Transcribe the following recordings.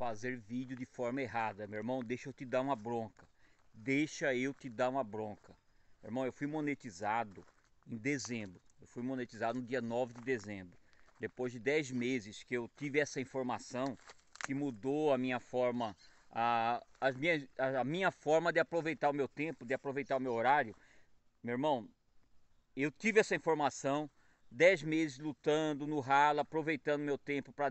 fazer vídeo de forma errada. Meu irmão, deixa eu te dar uma bronca. Deixa eu te dar uma bronca. Meu irmão, eu fui monetizado em dezembro. Eu fui monetizado no dia 9 de dezembro. Depois de 10 meses que eu tive essa informação, que mudou a minha forma, a, a, minha, a minha forma de aproveitar o meu tempo, de aproveitar o meu horário. Meu irmão, eu tive essa informação, dez meses lutando no rala, aproveitando meu tempo para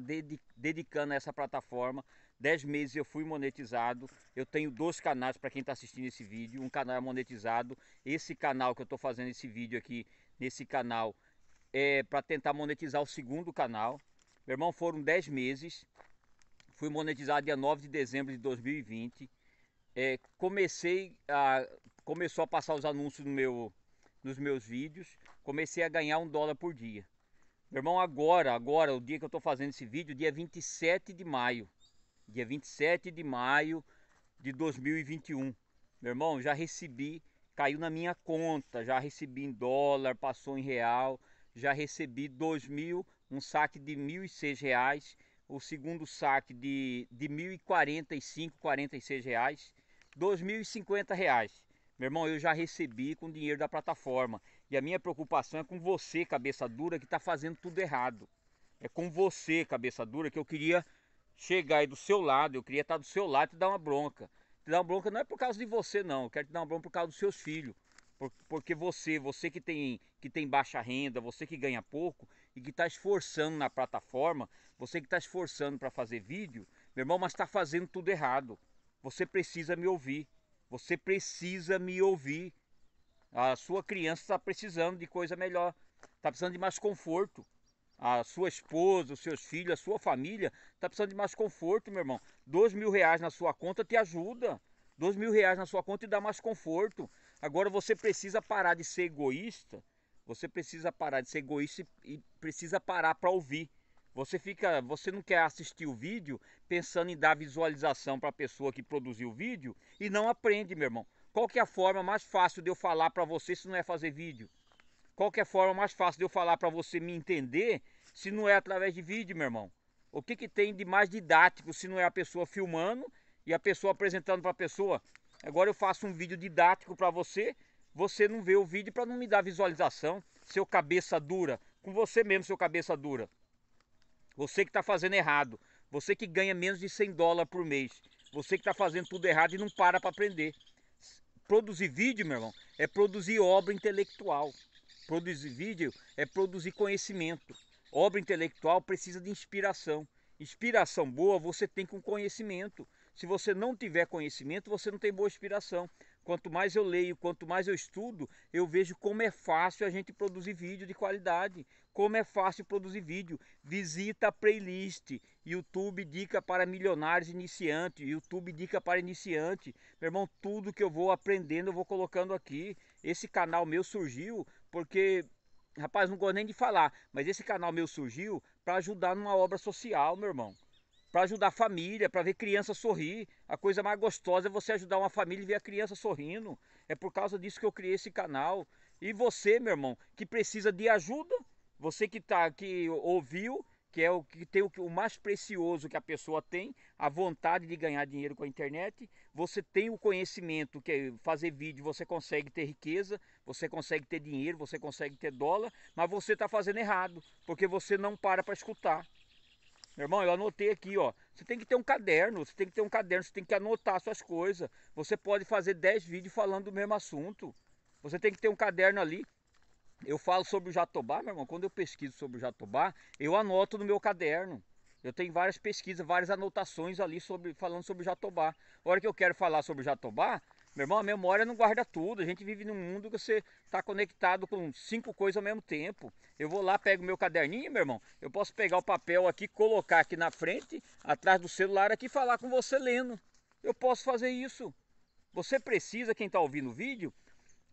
dedicando a essa plataforma. Dez meses eu fui monetizado. Eu tenho dois canais para quem está assistindo esse vídeo. Um canal é monetizado. Esse canal que eu estou fazendo esse vídeo aqui, nesse canal, é para tentar monetizar o segundo canal. Meu irmão, foram dez meses. Fui monetizado dia 9 de dezembro de 2020. É, comecei a começou a passar os anúncios no meu nos meus vídeos, comecei a ganhar um dólar por dia. Meu irmão, agora, agora, o dia que eu estou fazendo esse vídeo, dia 27 de maio, dia 27 de maio de 2021. Meu irmão, já recebi, caiu na minha conta, já recebi em dólar, passou em real, já recebi 2 mil, um saque de mil e seis reais, o segundo saque de, de mil e quarenta e cinco, quarenta e seis reais, dois mil e cinquenta reais. Meu irmão, eu já recebi com dinheiro da plataforma. E a minha preocupação é com você, cabeça dura, que está fazendo tudo errado. É com você, cabeça dura, que eu queria chegar aí do seu lado, eu queria estar tá do seu lado e te dar uma bronca. Te dar uma bronca não é por causa de você, não. Eu quero te dar uma bronca por causa dos seus filhos. Porque você, você que tem, que tem baixa renda, você que ganha pouco e que está esforçando na plataforma, você que está esforçando para fazer vídeo, meu irmão, mas está fazendo tudo errado. Você precisa me ouvir. Você precisa me ouvir. A sua criança está precisando de coisa melhor, está precisando de mais conforto. A sua esposa, os seus filhos, a sua família está precisando de mais conforto, meu irmão. Dois mil reais na sua conta te ajuda. Dois mil reais na sua conta te dá mais conforto. Agora você precisa parar de ser egoísta. Você precisa parar de ser egoísta e precisa parar para ouvir. Você fica, você não quer assistir o vídeo pensando em dar visualização para a pessoa que produziu o vídeo e não aprende, meu irmão. Qual que é a forma mais fácil de eu falar para você se não é fazer vídeo? Qual que é a forma mais fácil de eu falar para você me entender se não é através de vídeo, meu irmão? O que, que tem de mais didático se não é a pessoa filmando e a pessoa apresentando para a pessoa? Agora eu faço um vídeo didático para você, você não vê o vídeo para não me dar visualização, seu cabeça dura, com você mesmo, seu cabeça dura. Você que está fazendo errado, você que ganha menos de 100 dólares por mês, você que está fazendo tudo errado e não para para aprender. Produzir vídeo, meu irmão, é produzir obra intelectual. Produzir vídeo é produzir conhecimento. Obra intelectual precisa de inspiração. Inspiração boa você tem com conhecimento. Se você não tiver conhecimento, você não tem boa inspiração. Quanto mais eu leio, quanto mais eu estudo, eu vejo como é fácil a gente produzir vídeo de qualidade, como é fácil produzir vídeo. Visita a playlist, YouTube dica para milionários iniciantes, YouTube dica para iniciante. Meu irmão, tudo que eu vou aprendendo, eu vou colocando aqui. Esse canal meu surgiu porque Rapaz, não gosto nem de falar, mas esse canal meu surgiu para ajudar numa obra social, meu irmão para ajudar a família, para ver criança sorrir. A coisa mais gostosa é você ajudar uma família e ver a criança sorrindo. É por causa disso que eu criei esse canal. E você, meu irmão, que precisa de ajuda, você que tá que ouviu, que é o que tem o, o mais precioso que a pessoa tem, a vontade de ganhar dinheiro com a internet. Você tem o conhecimento que é fazer vídeo, você consegue ter riqueza, você consegue ter dinheiro, você consegue ter dólar, mas você está fazendo errado, porque você não para para escutar. Meu irmão, eu anotei aqui, ó. Você tem que ter um caderno, você tem que ter um caderno, você tem que anotar suas coisas. Você pode fazer 10 vídeos falando do mesmo assunto. Você tem que ter um caderno ali. Eu falo sobre o jatobá, meu irmão. Quando eu pesquiso sobre o jatobá, eu anoto no meu caderno. Eu tenho várias pesquisas, várias anotações ali sobre, falando sobre o jatobá. A hora que eu quero falar sobre o jatobá, meu irmão, a memória não guarda tudo. A gente vive num mundo que você está conectado com cinco coisas ao mesmo tempo. Eu vou lá, pego meu caderninho, meu irmão. Eu posso pegar o papel aqui, colocar aqui na frente, atrás do celular aqui, falar com você lendo. Eu posso fazer isso. Você precisa, quem está ouvindo o vídeo,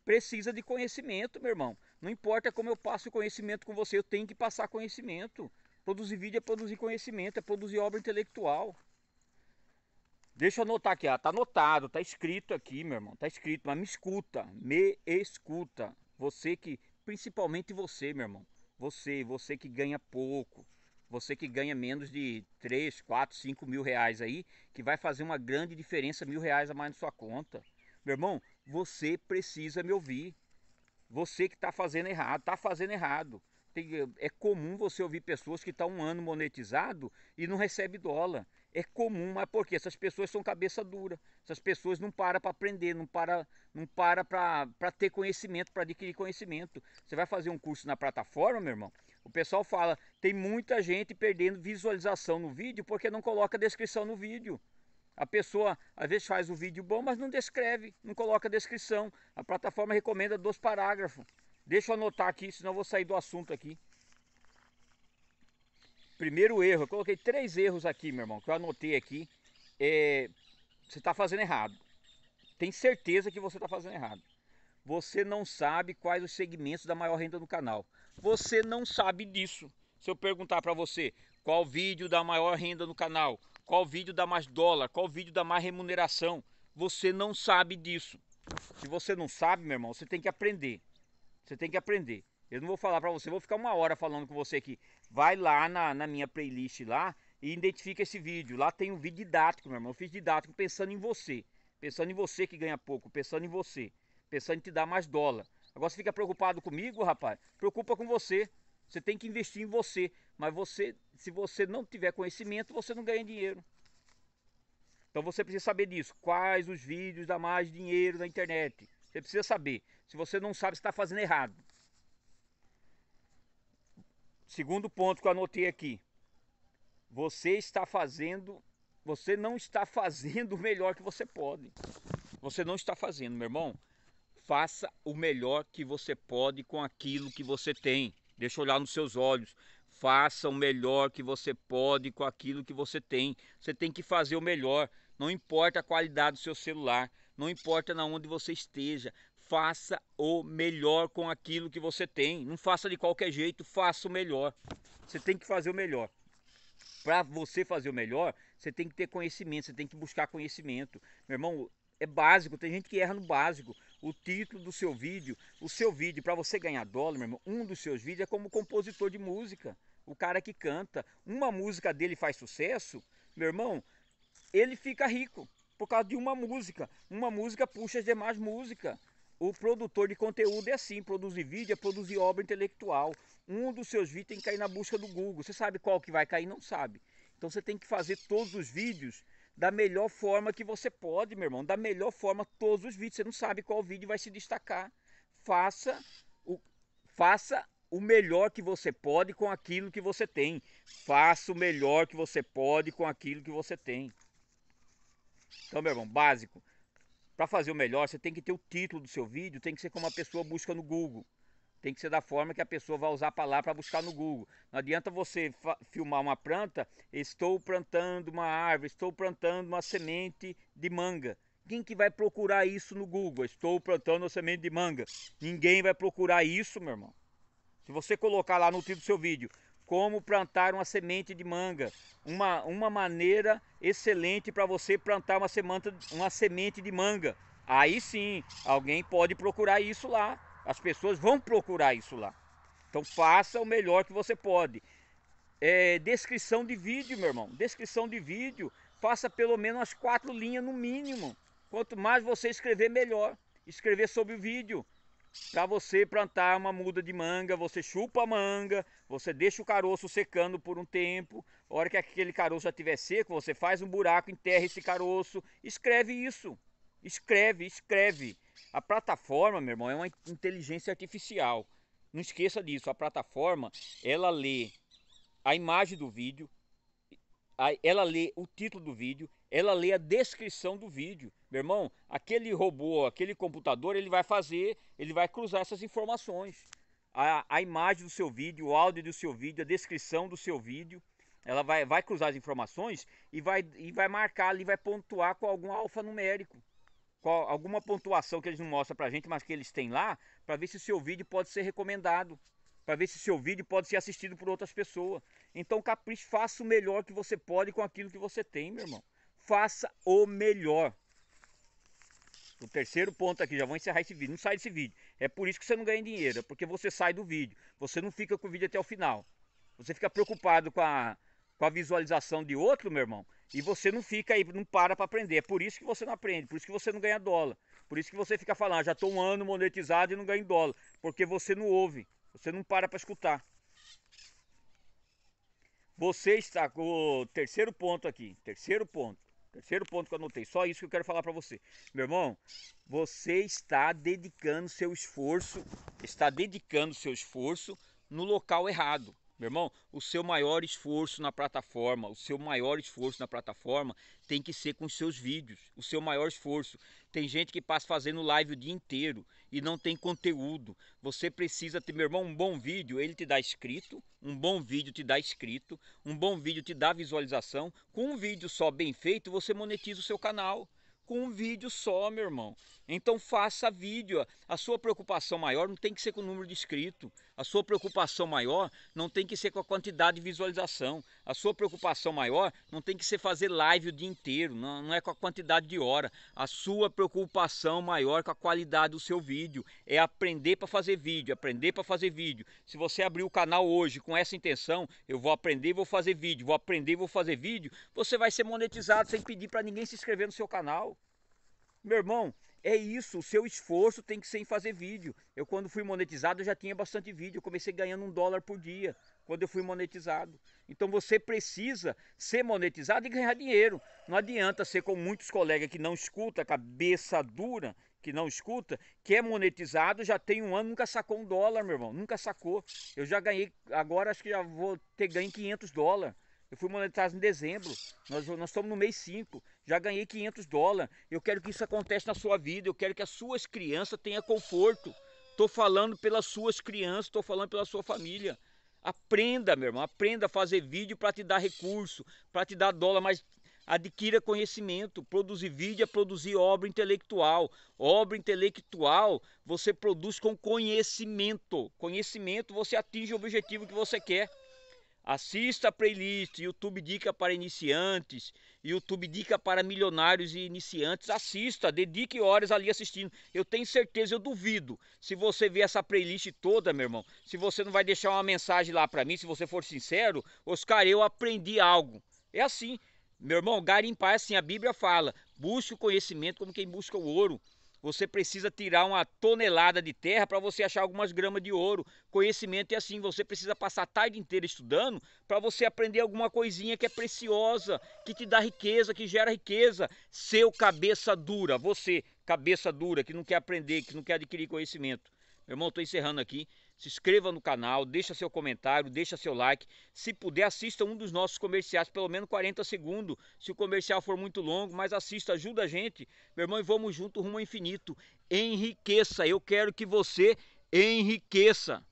precisa de conhecimento, meu irmão. Não importa como eu passo conhecimento com você, eu tenho que passar conhecimento. Produzir vídeo é produzir conhecimento, é produzir obra intelectual. Deixa eu anotar aqui, ó. Tá anotado, tá escrito aqui, meu irmão. Tá escrito, mas me escuta. Me escuta. Você que. Principalmente você, meu irmão. Você, você que ganha pouco. Você que ganha menos de 3, 4, 5 mil reais aí, que vai fazer uma grande diferença, mil reais a mais na sua conta. Meu irmão, você precisa me ouvir. Você que está fazendo errado, está fazendo errado tem, é comum você ouvir pessoas que estão tá um ano monetizado e não recebe dólar. É comum, mas por quê? Essas pessoas são cabeça dura. Essas pessoas não param para aprender, não para não para para ter conhecimento, para adquirir conhecimento. Você vai fazer um curso na plataforma, meu irmão? O pessoal fala, tem muita gente perdendo visualização no vídeo porque não coloca descrição no vídeo. A pessoa às vezes faz o vídeo bom, mas não descreve, não coloca descrição. A plataforma recomenda dois parágrafos. Deixa eu anotar aqui, senão eu vou sair do assunto aqui. Primeiro erro, eu coloquei três erros aqui, meu irmão, que eu anotei aqui. É, você está fazendo errado. Tem certeza que você está fazendo errado. Você não sabe quais os segmentos da maior renda no canal. Você não sabe disso. Se eu perguntar para você qual vídeo dá maior renda no canal, qual vídeo dá mais dólar, qual vídeo dá mais remuneração, você não sabe disso. Se você não sabe, meu irmão, você tem que aprender. Você tem que aprender. Eu não vou falar para você, vou ficar uma hora falando com você aqui. Vai lá na, na minha playlist lá e identifica esse vídeo. Lá tem um vídeo didático, meu irmão. Eu fiz didático pensando em você. Pensando em você que ganha pouco, pensando em você. Pensando em te dar mais dólar. Agora você fica preocupado comigo, rapaz? Preocupa com você. Você tem que investir em você. Mas você, se você não tiver conhecimento, você não ganha dinheiro. Então você precisa saber disso. Quais os vídeos dão mais dinheiro na internet? Você precisa saber. Se você não sabe, está fazendo errado. Segundo ponto que eu anotei aqui. Você está fazendo, você não está fazendo o melhor que você pode. Você não está fazendo, meu irmão. Faça o melhor que você pode com aquilo que você tem. Deixa eu olhar nos seus olhos. Faça o melhor que você pode com aquilo que você tem. Você tem que fazer o melhor. Não importa a qualidade do seu celular. Não importa na onde você esteja, faça o melhor com aquilo que você tem. Não faça de qualquer jeito, faça o melhor. Você tem que fazer o melhor. Para você fazer o melhor, você tem que ter conhecimento, você tem que buscar conhecimento. Meu irmão, é básico, tem gente que erra no básico. O título do seu vídeo, o seu vídeo, para você ganhar dólar, meu irmão, um dos seus vídeos é como compositor de música. O cara que canta, uma música dele faz sucesso, meu irmão, ele fica rico por causa de uma música. Uma música puxa as demais músicas. O produtor de conteúdo é assim, produzir vídeo é produzir obra intelectual. Um dos seus vídeos tem que cair na busca do Google. Você sabe qual que vai cair? Não sabe. Então você tem que fazer todos os vídeos da melhor forma que você pode, meu irmão. Da melhor forma, todos os vídeos. Você não sabe qual vídeo vai se destacar. Faça o, faça o melhor que você pode com aquilo que você tem. Faça o melhor que você pode com aquilo que você tem. Então, meu irmão, básico. Para fazer o melhor, você tem que ter o título do seu vídeo, tem que ser como a pessoa busca no Google. Tem que ser da forma que a pessoa vai usar a palavra para buscar no Google. Não adianta você filmar uma planta, estou plantando uma árvore, estou plantando uma semente de manga. Quem que vai procurar isso no Google? Estou plantando uma semente de manga. Ninguém vai procurar isso, meu irmão. Se você colocar lá no título do seu vídeo, como plantar uma semente de manga. Uma, uma maneira excelente para você plantar uma, semanta, uma semente de manga. Aí sim, alguém pode procurar isso lá. As pessoas vão procurar isso lá. Então faça o melhor que você pode. É, descrição de vídeo, meu irmão. Descrição de vídeo, faça pelo menos as quatro linhas no mínimo. Quanto mais você escrever, melhor. Escrever sobre o vídeo, para você plantar uma muda de manga, você chupa a manga, você deixa o caroço secando por um tempo. A hora que aquele caroço já estiver seco, você faz um buraco, enterra esse caroço. Escreve isso. Escreve, escreve. A plataforma, meu irmão, é uma inteligência artificial. Não esqueça disso. A plataforma, ela lê a imagem do vídeo, ela lê o título do vídeo, ela lê a descrição do vídeo. Meu irmão, aquele robô, aquele computador, ele vai fazer, ele vai cruzar essas informações. A, a imagem do seu vídeo, o áudio do seu vídeo, a descrição do seu vídeo. Ela vai, vai cruzar as informações e vai, e vai marcar ali, vai pontuar com algum alfanumérico. alguma pontuação que eles não mostram pra gente, mas que eles têm lá, para ver se o seu vídeo pode ser recomendado. para ver se o seu vídeo pode ser assistido por outras pessoas. Então, capricho, faça o melhor que você pode com aquilo que você tem, meu irmão faça o melhor. O terceiro ponto aqui, já vou encerrar esse vídeo. Não sai desse vídeo. É por isso que você não ganha dinheiro, é porque você sai do vídeo. Você não fica com o vídeo até o final. Você fica preocupado com a, com a visualização de outro, meu irmão, e você não fica aí, não para para aprender. É por isso que você não aprende, por isso que você não ganha dólar. Por isso que você fica falando, ah, já estou um ano monetizado e não ganho dólar. Porque você não ouve, você não para para escutar. Você está com o terceiro ponto aqui, terceiro ponto. Terceiro ponto que eu anotei, só isso que eu quero falar para você. Meu irmão, você está dedicando seu esforço, está dedicando seu esforço no local errado. Meu irmão, o seu maior esforço na plataforma, o seu maior esforço na plataforma tem que ser com os seus vídeos, o seu maior esforço. Tem gente que passa fazendo live o dia inteiro e não tem conteúdo. Você precisa ter, meu irmão, um bom vídeo, ele te dá escrito, um bom vídeo te dá escrito, um bom vídeo te dá visualização. Com um vídeo só bem feito, você monetiza o seu canal com um vídeo só, meu irmão. Então faça vídeo. A sua preocupação maior não tem que ser com o número de inscrito. A sua preocupação maior não tem que ser com a quantidade de visualização. A sua preocupação maior não tem que ser fazer live o dia inteiro, não, não é com a quantidade de hora. A sua preocupação maior é com a qualidade do seu vídeo. É aprender para fazer vídeo, aprender para fazer vídeo. Se você abrir o canal hoje com essa intenção, eu vou aprender e vou fazer vídeo, vou aprender e vou fazer vídeo, você vai ser monetizado sem pedir para ninguém se inscrever no seu canal. Meu irmão, é isso, o seu esforço tem que ser em fazer vídeo. Eu quando fui monetizado já tinha bastante vídeo, eu comecei ganhando um dólar por dia quando eu fui monetizado. Então você precisa ser monetizado e ganhar dinheiro. Não adianta ser como muitos colegas que não escuta, cabeça dura, que não escuta, que é monetizado, já tem um ano, nunca sacou um dólar, meu irmão, nunca sacou. Eu já ganhei, agora acho que já vou ter ganho 500 dólares. Eu fui monetizado em dezembro. Nós, nós estamos no mês 5. Já ganhei 500 dólares. Eu quero que isso aconteça na sua vida. Eu quero que as suas crianças tenham conforto. Estou falando pelas suas crianças, estou falando pela sua família. Aprenda, meu irmão, aprenda a fazer vídeo para te dar recurso, para te dar dólar, mas adquira conhecimento. Produzir vídeo é produzir obra intelectual. Obra intelectual você produz com conhecimento. Conhecimento você atinge o objetivo que você quer. Assista a playlist YouTube Dica para Iniciantes, YouTube Dica para Milionários e Iniciantes. Assista, dedique horas ali assistindo. Eu tenho certeza, eu duvido. Se você ver essa playlist toda, meu irmão, se você não vai deixar uma mensagem lá para mim, se você for sincero, Oscar, eu aprendi algo. É assim, meu irmão, garimpar é assim, a Bíblia fala: busque o conhecimento como quem busca o ouro. Você precisa tirar uma tonelada de terra para você achar algumas gramas de ouro. Conhecimento é assim, você precisa passar a tarde inteira estudando para você aprender alguma coisinha que é preciosa, que te dá riqueza, que gera riqueza. Seu cabeça dura, você, cabeça dura, que não quer aprender, que não quer adquirir conhecimento. Meu irmão, estou encerrando aqui se inscreva no canal, deixa seu comentário, deixa seu like. Se puder, assista um dos nossos comerciais, pelo menos 40 segundos. Se o comercial for muito longo, mas assista, ajuda a gente. Meu irmão, e vamos junto rumo ao infinito. Enriqueça, eu quero que você enriqueça.